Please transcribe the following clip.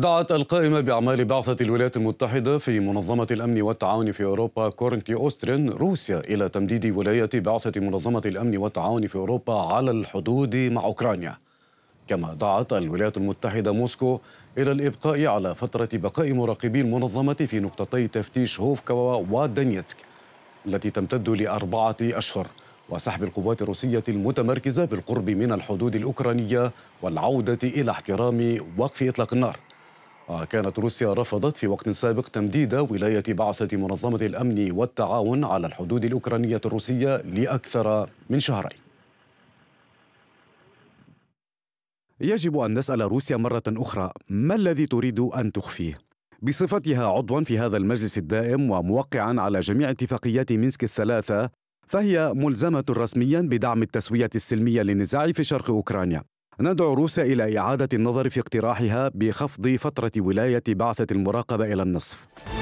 دعت القائمة بأعمال بعثة الولايات المتحدة في منظمة الأمن والتعاون في أوروبا كورنتي أوسترين روسيا إلى تمديد ولاية بعثة منظمة الأمن والتعاون في أوروبا على الحدود مع أوكرانيا كما دعت الولايات المتحدة موسكو إلى الإبقاء على فترة بقاء مراقبي المنظمة في نقطتي تفتيش هوفكا ودنيتسك التي تمتد لأربعة أشهر وسحب القوات الروسية المتمركزة بالقرب من الحدود الأوكرانية والعودة إلى احترام وقف إطلاق النار وكانت روسيا رفضت في وقت سابق تمديد ولاية بعثة منظمة الأمن والتعاون على الحدود الأوكرانية الروسية لأكثر من شهرين يجب أن نسأل روسيا مرة أخرى ما الذي تريد أن تخفيه؟ بصفتها عضوا في هذا المجلس الدائم وموقعا على جميع اتفاقيات مينسك الثلاثة فهي ملزمة رسميا بدعم التسوية السلمية للنزاع في شرق أوكرانيا ندعو روسيا إلى إعادة النظر في اقتراحها بخفض فترة ولاية بعثة المراقبة إلى النصف